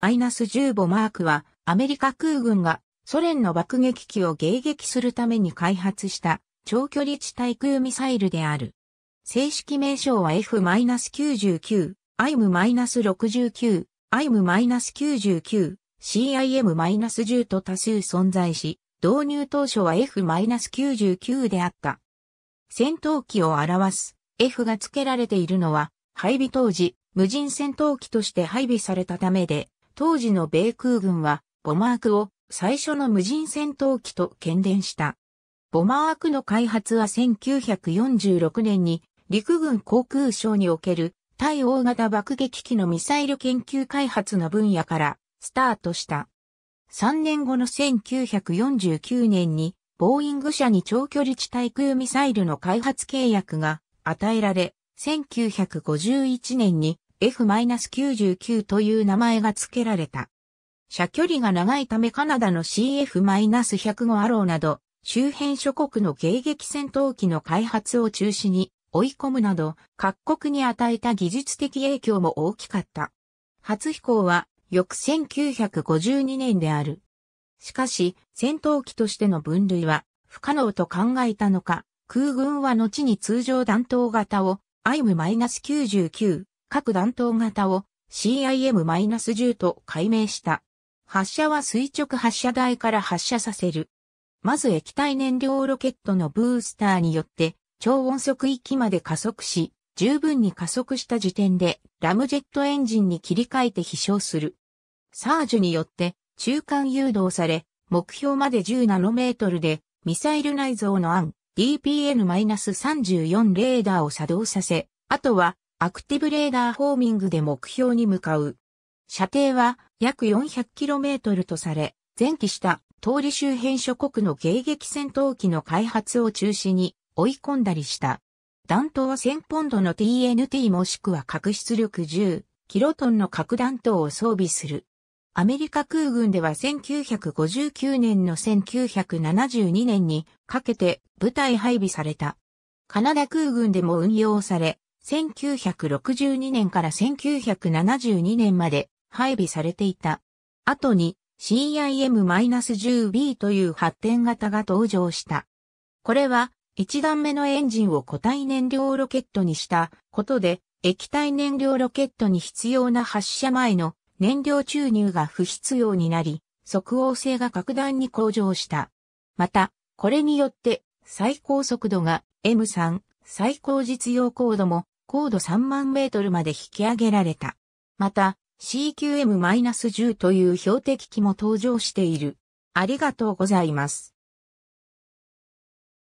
1 5マークはアメリカ空軍がソ連の爆撃機を迎撃するために開発した長距離地対空ミサイルである。正式名称は F-99、IM-69、IM-99、CIM-10 と多数存在し、導入当初は F-99 であった。戦闘機を表す F が付けられているのは、配備当時、無人戦闘機として配備されたためで、当時の米空軍は、ボマークを最初の無人戦闘機と喧伝した。ボマークの開発は1946年に陸軍航空省における対大型爆撃機のミサイル研究開発の分野からスタートした。3年後の1949年にボーイング社に長距離地対空ミサイルの開発契約が与えられ、1951年に F-99 という名前が付けられた。射距離が長いためカナダの CF-105 アローなど、周辺諸国の迎撃戦闘機の開発を中止に追い込むなど、各国に与えた技術的影響も大きかった。初飛行は、翌1952年である。しかし、戦闘機としての分類は不可能と考えたのか、空軍は後に通常弾頭型を IM-99 各弾頭型を CIM-10 と改名した。発射は垂直発射台から発射させる。まず液体燃料ロケットのブースターによって超音速域まで加速し、十分に加速した時点でラムジェットエンジンに切り替えて飛翔する。サージュによって中間誘導され、目標まで10ナノメートルでミサイル内蔵の案 DPN-34 レーダーを作動させ、あとはアクティブレーダーホーミングで目標に向かう。射程は約 400km とされ、前期した通り周辺諸国の迎撃戦闘機の開発を中止に追い込んだりした。弾頭は1000ポンドの TNT もしくは核出力10キロトンの核弾頭を装備する。アメリカ空軍では1959年の1972年にかけて部隊配備された。カナダ空軍でも運用され、1962年から1972年まで配備されていた。後に CIM-10B という発展型が登場した。これは1段目のエンジンを固体燃料ロケットにしたことで液体燃料ロケットに必要な発射前の燃料注入が不必要になり、即応性が格段に向上した。また、これによって最高速度が M3 最高実用高度も高度3万メートルまで引き上げられた。また、CQM-10 という標的機も登場している。ありがとうございます。